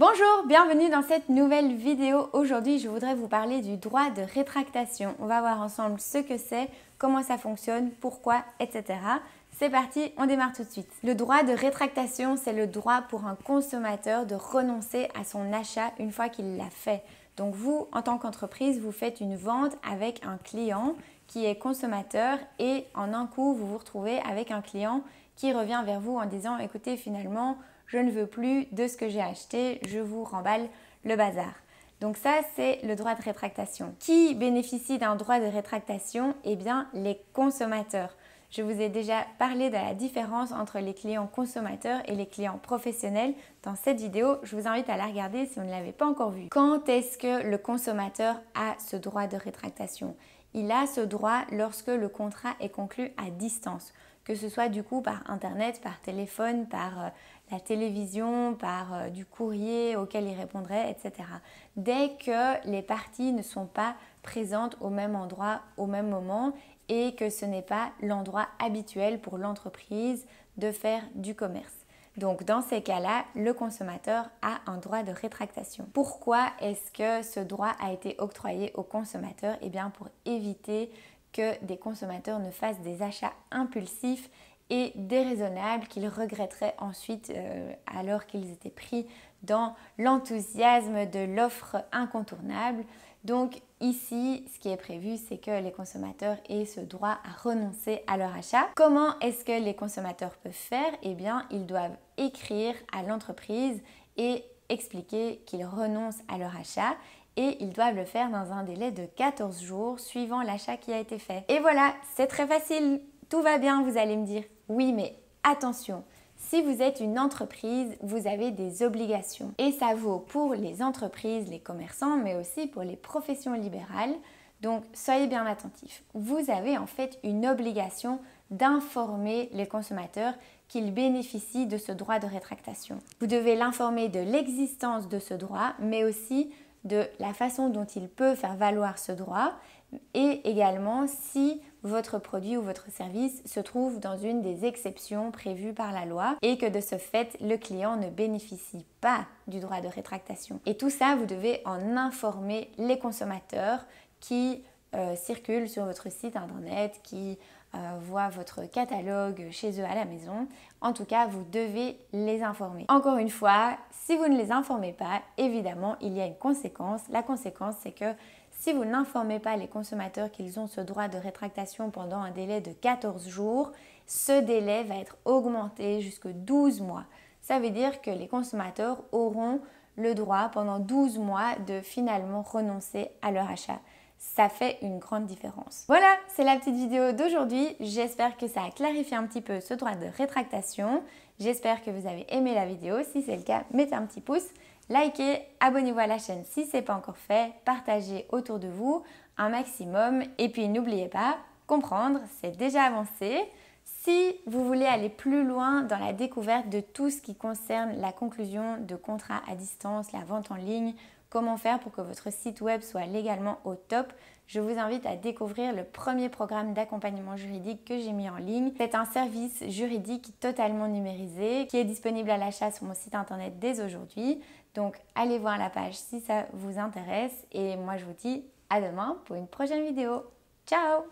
Bonjour, bienvenue dans cette nouvelle vidéo. Aujourd'hui, je voudrais vous parler du droit de rétractation. On va voir ensemble ce que c'est, comment ça fonctionne, pourquoi, etc. C'est parti, on démarre tout de suite. Le droit de rétractation, c'est le droit pour un consommateur de renoncer à son achat une fois qu'il l'a fait. Donc vous, en tant qu'entreprise, vous faites une vente avec un client qui est consommateur et en un coup, vous vous retrouvez avec un client qui revient vers vous en disant, écoutez, finalement, je ne veux plus de ce que j'ai acheté, je vous remballe le bazar. Donc ça, c'est le droit de rétractation. Qui bénéficie d'un droit de rétractation Eh bien, les consommateurs. Je vous ai déjà parlé de la différence entre les clients consommateurs et les clients professionnels dans cette vidéo. Je vous invite à la regarder si vous ne l'avez pas encore vue. Quand est-ce que le consommateur a ce droit de rétractation il a ce droit lorsque le contrat est conclu à distance, que ce soit du coup par Internet, par téléphone, par euh, la télévision, par euh, du courrier auquel il répondrait, etc. Dès que les parties ne sont pas présentes au même endroit, au même moment, et que ce n'est pas l'endroit habituel pour l'entreprise de faire du commerce. Donc dans ces cas-là, le consommateur a un droit de rétractation. Pourquoi est-ce que ce droit a été octroyé au consommateur Eh bien pour éviter que des consommateurs ne fassent des achats impulsifs et déraisonnables qu'ils regretteraient ensuite euh, alors qu'ils étaient pris dans l'enthousiasme de l'offre incontournable donc ici, ce qui est prévu, c'est que les consommateurs aient ce droit à renoncer à leur achat. Comment est-ce que les consommateurs peuvent faire Eh bien, ils doivent écrire à l'entreprise et expliquer qu'ils renoncent à leur achat et ils doivent le faire dans un délai de 14 jours suivant l'achat qui a été fait. Et voilà, c'est très facile, tout va bien, vous allez me dire. Oui, mais attention, si vous êtes une entreprise, vous avez des obligations. Et ça vaut pour les entreprises, les commerçants, mais aussi pour les professions libérales. Donc soyez bien attentifs. Vous avez en fait une obligation d'informer les consommateurs qu'ils bénéficient de ce droit de rétractation. Vous devez l'informer de l'existence de ce droit, mais aussi de la façon dont il peut faire valoir ce droit et également si votre produit ou votre service se trouve dans une des exceptions prévues par la loi et que de ce fait le client ne bénéficie pas du droit de rétractation. Et tout ça, vous devez en informer les consommateurs qui euh, circulent sur votre site internet, qui euh, voient votre catalogue chez eux à la maison. En tout cas, vous devez les informer. Encore une fois, si vous ne les informez pas, évidemment, il y a une conséquence. La conséquence, c'est que si vous n'informez pas les consommateurs qu'ils ont ce droit de rétractation pendant un délai de 14 jours, ce délai va être augmenté jusqu'à 12 mois. Ça veut dire que les consommateurs auront le droit pendant 12 mois de finalement renoncer à leur achat ça fait une grande différence. Voilà, c'est la petite vidéo d'aujourd'hui. J'espère que ça a clarifié un petit peu ce droit de rétractation. J'espère que vous avez aimé la vidéo. Si c'est le cas, mettez un petit pouce, likez, abonnez-vous à la chaîne si ce n'est pas encore fait, partagez autour de vous un maximum. Et puis n'oubliez pas, comprendre, c'est déjà avancé. Si vous voulez aller plus loin dans la découverte de tout ce qui concerne la conclusion de contrats à distance, la vente en ligne, comment faire pour que votre site web soit légalement au top, je vous invite à découvrir le premier programme d'accompagnement juridique que j'ai mis en ligne. C'est un service juridique totalement numérisé qui est disponible à l'achat sur mon site internet dès aujourd'hui. Donc allez voir la page si ça vous intéresse et moi je vous dis à demain pour une prochaine vidéo. Ciao